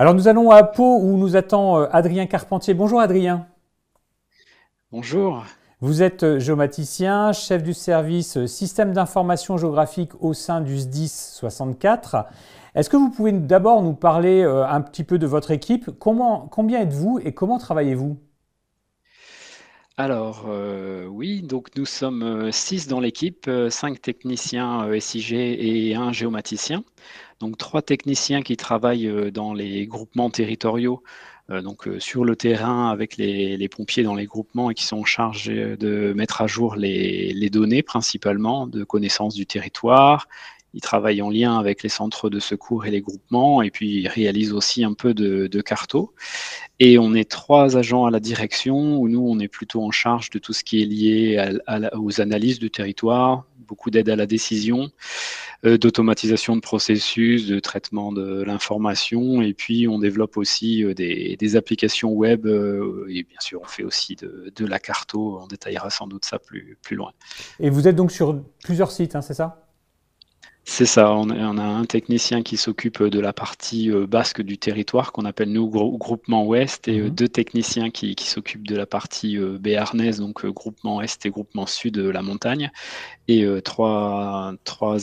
Alors nous allons à Pau où nous attend euh, Adrien Carpentier. Bonjour Adrien. Bonjour. Vous êtes euh, géomaticien, chef du service euh, système d'information géographique au sein du SDIS 64. Est-ce que vous pouvez d'abord nous parler un petit peu de votre équipe Combien êtes-vous et comment travaillez-vous alors, euh, oui, donc nous sommes euh, six dans l'équipe, euh, cinq techniciens SIG et un géomaticien. Donc, trois techniciens qui travaillent dans les groupements territoriaux, donc sur le terrain avec les, pompiers dans les groupements et qui sont chargés de mettre à jour les, les données principalement de connaissance du territoire ils travaillent en lien avec les centres de secours et les groupements, et puis ils réalisent aussi un peu de, de carto. Et on est trois agents à la direction, où nous, on est plutôt en charge de tout ce qui est lié aux analyses de territoire, beaucoup d'aide à la décision, euh, d'automatisation de processus, de traitement de l'information, et puis on développe aussi euh, des, applications web, euh, et bien sûr, on fait aussi de, la carto, on détaillera sans doute ça plus, plus loin. Et vous êtes donc sur plusieurs sites, hein, c'est ça c'est ça, on, a un technicien qui s'occupe de la partie euh, basque du territoire qu'on appelle nous groupement ouest et euh, mhm. deux techniciens qui, s'occupent de la partie euh, béarnaise, donc groupement est et groupement sud de la montagne, et trois,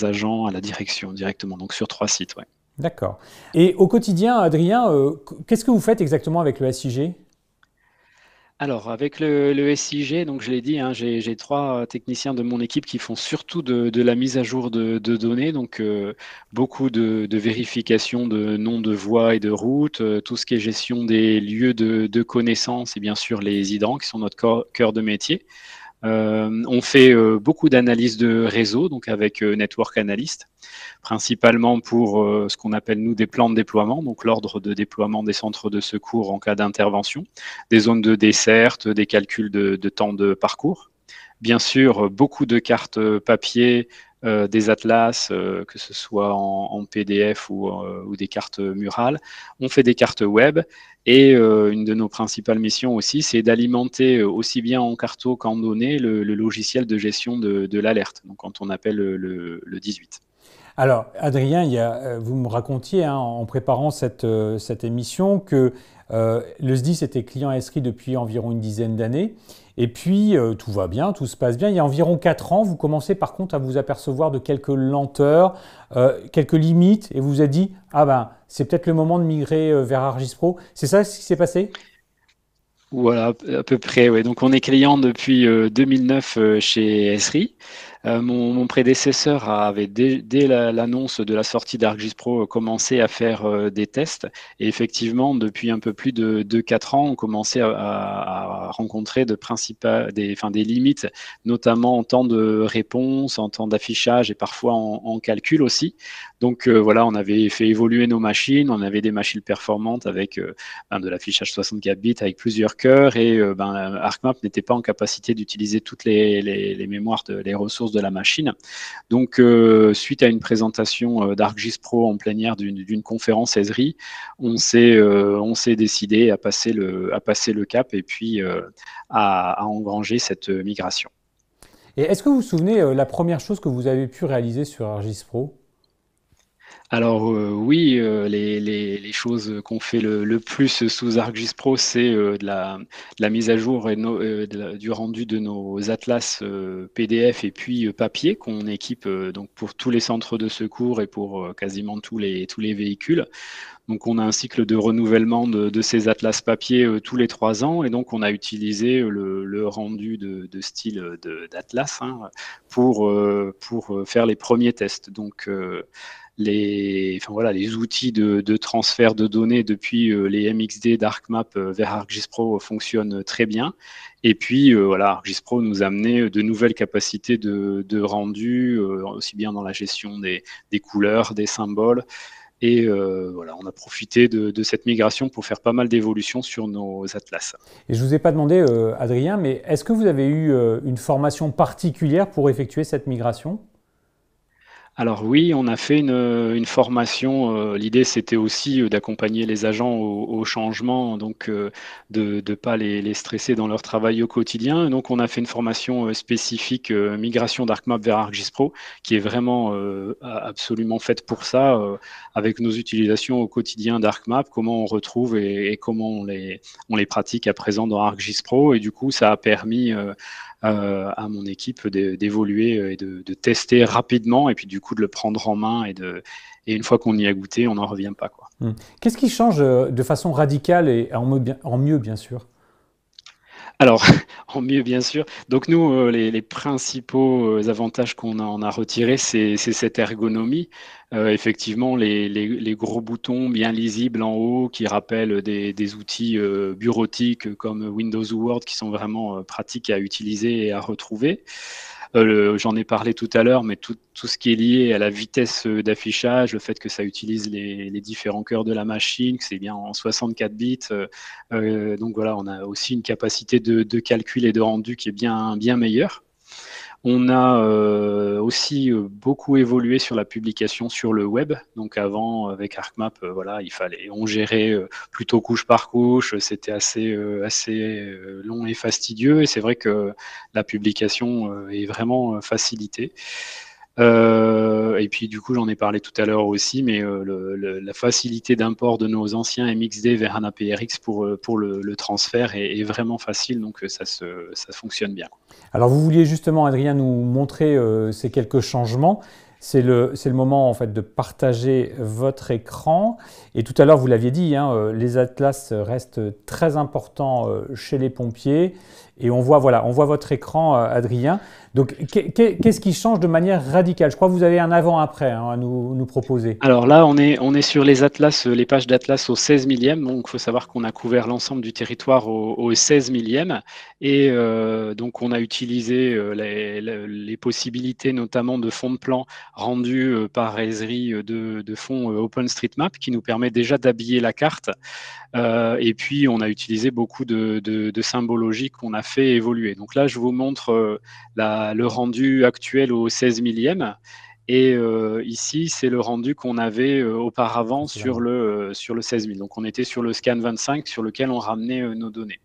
agents à la direction directement, donc sur trois sites. D'accord. Et au quotidien, Adrien, qu'est-ce que vous faites exactement avec le SIG alors, avec le, SIG, donc je l'ai dit, hein, j'ai, trois techniciens de mon équipe qui font surtout de, la mise à jour de, données, donc euh, beaucoup de, vérification de noms de voies et de routes, euh, tout ce qui est gestion des lieux de, connaissances et bien sûr les idents qui sont notre cœur de métier. Euh, on fait euh, beaucoup d'analyses de réseau, donc avec euh, Network Analyst, principalement pour ce qu'on appelle nous des plans de déploiement, donc l'ordre de déploiement des centres de secours en cas d'intervention, des zones de desserte, des calculs de, temps de parcours. Bien sûr, beaucoup de cartes papier, des atlas, que ce soit en, PDF ou, des cartes murales. On fait des cartes web et euh, une de nos principales missions aussi, c'est d'alimenter euh, aussi bien en carto qu'en données le, logiciel de gestion de, l'alerte, quand on appelle le, 18. Alors, Adrien, euh, vous me racontiez hein, en préparant cette, émission que le SDIS était client à depuis environ une dizaine d'années et puis, euh, tout va bien, tout se passe bien. Il y a environ 4 ans, vous commencez par contre à vous apercevoir de quelques lenteurs, euh, quelques limites, et vous vous êtes dit, ah ben, c'est peut-être le moment de migrer euh, vers Argis Pro. C'est ça ce qui s'est passé Voilà, à peu près. oui. Donc, on est client depuis 2009 chez Esri. Euh, mon, prédécesseur avait, dès, l'annonce de la sortie d'ArcGIS Pro, euh, commencé à faire euh, des tests. Et effectivement, depuis un peu plus de, 2 4 ans, on commençait à, rencontrer de des, des limites, notamment en temps de réponse, en temps d'affichage et parfois en calcul aussi. Donc euh, voilà, on avait fait évoluer nos machines, on avait des machines performantes avec euh, ben, de l'affichage 64 bits avec plusieurs cœurs et euh, ben, ArcMap n'était pas en capacité d'utiliser toutes les, mémoires, les ressources de la machine. Donc suite à une présentation d'ArcGIS Pro en plénière d'une conférence ESRI, on s'est décidé à passer, le, cap et puis à, engranger cette migration. Et est-ce que vous vous souvenez la première chose que vous avez pu réaliser sur ArcGIS Pro alors euh, oui, euh, les, choses qu'on fait le, plus sous ArcGIS Pro, c'est euh, de, la, mise à jour et du rendu de nos atlas PDF et puis papier qu'on équipe donc pour tous les centres de secours et pour quasiment tous les, tous les véhicules. Donc on a un cycle de renouvellement de, ces atlas papier tous les trois ans et donc on a utilisé le, rendu de, style d'atlas hein, pour, pour faire les premiers tests. Donc les, voilà, les outils de, transfert de données depuis euh, les MXD d'ArcMap euh, vers ArcGIS Pro fonctionnent très bien. Et puis, euh, voilà, ArcGIS Pro nous a amené de nouvelles capacités de, rendu, aussi bien dans la gestion des, couleurs, des symboles. Et voilà, on a profité de, cette migration pour faire pas mal d'évolutions sur nos atlas. Et je ne vous ai pas demandé, Adrien, mais est-ce que vous avez eu une formation particulière pour effectuer cette migration alors oui, on a fait une, euh, formation. Euh, l'idée, c'était aussi euh, d'accompagner les agents au, changement, donc de ne pas les, stresser dans leur travail au quotidien. Donc on a fait une formation spécifique migration d'ArcMap vers ArcGIS Pro, qui est vraiment absolument faite pour ça, avec nos utilisations au quotidien d'ArcMap, comment on retrouve et, et, comment on les, on les pratique à présent dans ArcGIS Pro. Et du coup, ça a permis euh, à mon équipe d'évoluer euh, et de, tester rapidement et puis du coup de le prendre en main et de une fois qu'on y a goûté, on n'en revient pas. Quoi. Mmh. Qu'est-ce qui change euh, de façon radicale et en mieux, bien sûr alors, en mieux bien sûr. Donc nous, euh, les, principaux euh, avantages qu'on en a retirés, c'est cette ergonomie. Euh, effectivement, les, gros boutons bien lisibles en haut qui rappellent des, outils bureautiques comme Windows Word qui sont vraiment pratiques à utiliser et à retrouver. Euh, j'en ai parlé tout à l'heure, mais tout, ce qui est lié à la vitesse euh, d'affichage, le fait que ça utilise les, différents cœurs de la machine, que c'est bien en 64 bits. Euh, donc voilà, on a aussi une capacité de, de, calcul et de rendu qui est bien, bien meilleure. On a euh, aussi euh, beaucoup évolué sur la publication sur le web. Donc avant, avec ArcMap, euh, voilà, il fallait, on gérait plutôt couche par couche. C'était assez, assez long et fastidieux. Et c'est vrai que la publication est vraiment facilitée. Euh, et puis du coup, j'en ai parlé tout à l'heure aussi, mais euh, la facilité d'import de nos anciens MXD vers un APRX pour, euh, pour le, transfert est, vraiment facile, donc ça, ça fonctionne bien. Alors vous vouliez justement, Adrien, nous montrer ces quelques changements. C'est le, moment en fait de partager votre écran. Et tout à l'heure, vous l'aviez dit, hein, les atlas restent très importants chez les pompiers. Et on voit, voilà, on voit votre écran, euh, Adrien. Donc, qu'est-ce qui change de manière radicale Je crois que vous avez un avant-après hein, à nous, nous, proposer. Alors là, on est, on est sur les atlas, euh, les pages d'atlas au 16 millième. Donc, il faut savoir qu'on a couvert l'ensemble du territoire au, au 16 millième. Et euh, donc, on a utilisé les, possibilités, notamment de fonds de plan rendus par Esri de, fonds OpenStreetMap, qui nous permet déjà d'habiller la carte. et puis, on a utilisé beaucoup de, de, de symbologie qu'on a fait évoluer. Donc là, je vous montre euh, le rendu actuel au 16 millième. Et euh, ici, c'est le rendu qu'on avait euh, auparavant sur le, sur le 16000. Donc, on était sur le scan 25 sur lequel on ramenait nos données.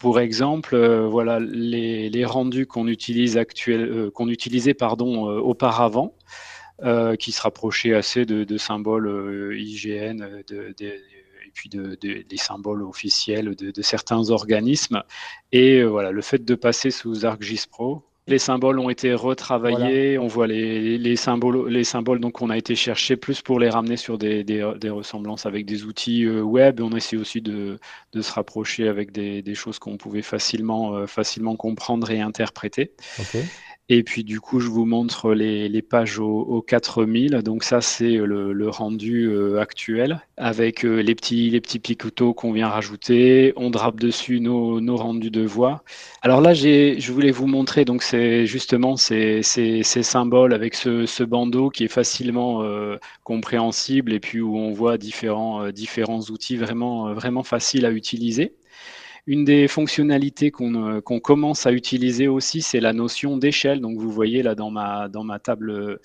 Pour exemple, voilà les, rendus qu'on utilise actuel, qu'on utilisait pardon, auparavant, qui se rapprochaient assez de, symboles IGN, de, puis de, des symboles officiels de, certains organismes. Et euh, voilà, le fait de passer sous ArcGIS Pro, les symboles ont été retravaillés, on voit les, symboles, les symboles, donc on a été chercher plus pour les ramener sur des, ressemblances avec des outils euh, web. On essaie aussi de, se rapprocher avec des, choses qu'on pouvait facilement, euh, facilement comprendre et interpréter. Ok. Et puis du coup, je vous montre les, pages aux 4000. Donc ça, c'est le, rendu euh, actuel avec euh, les petits, les petits picoteaux qu'on vient rajouter. On drape dessus nos, rendus de voix. Alors là, je voulais vous montrer donc c'est justement ces, symboles avec ce, bandeau qui est facilement euh, compréhensible et puis où on voit différents, différents outils vraiment, vraiment faciles à utiliser. Une des fonctionnalités euh, qu'on commence à utiliser aussi, c'est la notion d'échelle. Donc vous voyez là dans ma, dans ma table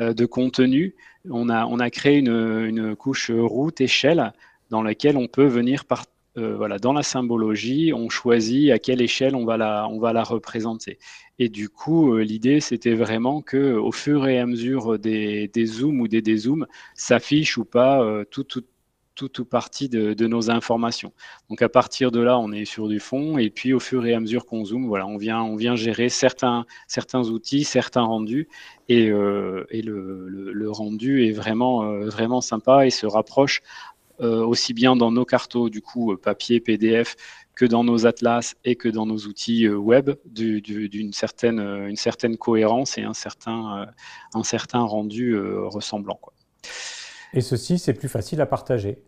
euh, de contenu, on a, on a créé une, couche route échelle dans laquelle on peut venir par, euh, voilà, dans la symbologie, on choisit à quelle échelle on va la, on va la représenter. Et du coup, l'idée, c'était vraiment que, au fur et à mesure des, des zooms ou des dézooms, s'affiche ou pas tout, tout, tout ou partie de, nos informations. Donc à partir de là, on est sur du fond et puis au fur et à mesure qu'on zoome, voilà, on vient, on vient gérer certains, certains outils, certains rendus et, euh, le, rendu est vraiment, euh, vraiment sympa et se rapproche euh, aussi bien dans nos cartos, du coup papier, PDF, que dans nos atlas et que dans nos outils web, d'une certaine, une certaine cohérence et un certain, rendu ressemblant. Et ceci, c'est plus facile à partager.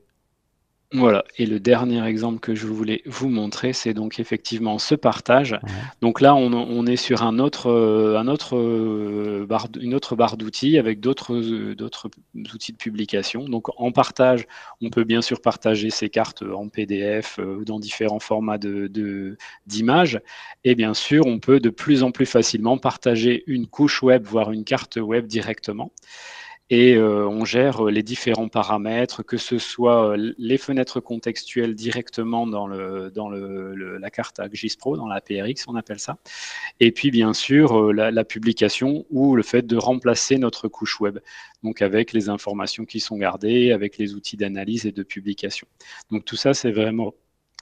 Voilà, et le dernier exemple que je voulais vous montrer, c'est donc effectivement ce partage. Donc là, on, est sur un autre, euh, euh, une autre barre d'outils avec euh, d'autres outils de publication. Donc en partage, on peut bien sûr partager ces cartes en PDF ou dans différents formats d'images. De, et bien sûr, on peut de plus en plus facilement partager une couche web, voire une carte web directement et euh, on gère euh, les différents paramètres, que ce soit euh, les fenêtres contextuelles directement dans, la carte AgisPro, Pro, dans la PRX on appelle ça, et puis bien sûr la, la, publication ou le fait de remplacer notre couche web, donc avec les informations qui sont gardées, avec les outils d'analyse et de publication. Donc tout ça c'est vraiment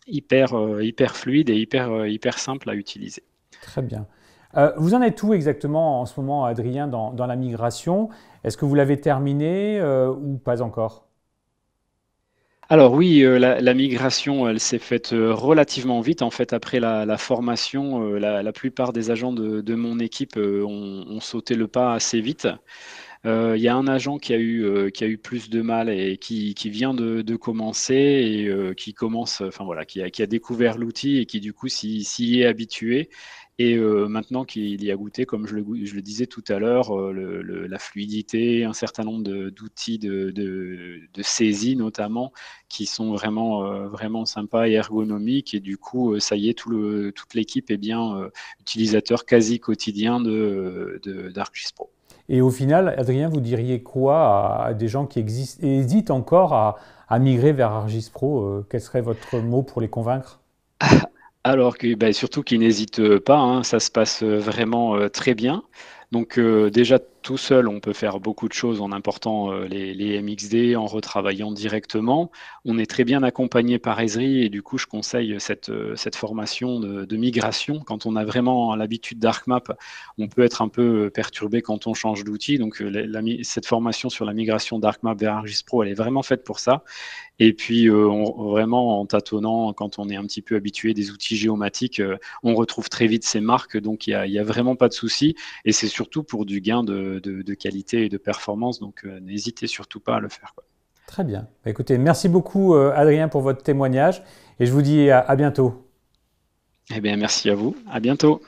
hyper, hyper fluide et hyper, hyper simple à utiliser. Très bien. Euh, vous en êtes où exactement en ce moment, Adrien, dans, la migration Est-ce que vous l'avez terminée euh, ou pas encore alors oui, euh, la, migration, elle s'est faite relativement vite. En fait, après la, formation, la, plupart des agents de, mon équipe ont, sauté le pas assez vite. Il y a un agent qui a eu plus de mal et qui, vient de, commencer et qui commence, enfin voilà, qui a, découvert l'outil et qui du coup s'y est habitué et euh, maintenant qu'il y a goûté, comme je le, disais tout à l'heure, euh, la fluidité, un certain nombre d'outils de, saisie notamment, qui sont vraiment, euh, vraiment sympas et ergonomiques. Et du coup, ça y est, toute l'équipe est bien utilisateur quasi quotidien de, de Pro. Et au final, Adrien, vous diriez quoi à des gens qui hésitent encore à, migrer vers Argis Pro Quel serait votre mot pour les convaincre alors que bah, surtout qu'ils n'hésite pas, hein, ça se passe euh, vraiment euh, très bien. Donc euh, déjà tout seul, on peut faire beaucoup de choses en important euh, les, MXD, en retravaillant directement. On est très bien accompagné par Esri et du coup, je conseille cette, euh, cette formation de, migration. Quand on a vraiment l'habitude d'ArcMap, on peut être un peu euh, perturbé quand on change d'outil. Donc, cette formation sur la migration d'ArcMap vers Pro, elle est vraiment faite pour ça. Et puis, vraiment, en tâtonnant, quand on est un petit peu habitué des outils géomatiques, on retrouve très vite ces marques. Donc, il n'y a, a vraiment pas de souci. Et c'est surtout pour du gain de de, qualité et de performance. Donc euh, n'hésitez surtout pas à le faire. Très bien. Bah, écoutez, merci beaucoup euh, Adrien pour votre témoignage et je vous dis à, à bientôt. Eh bien, merci à vous. À bientôt.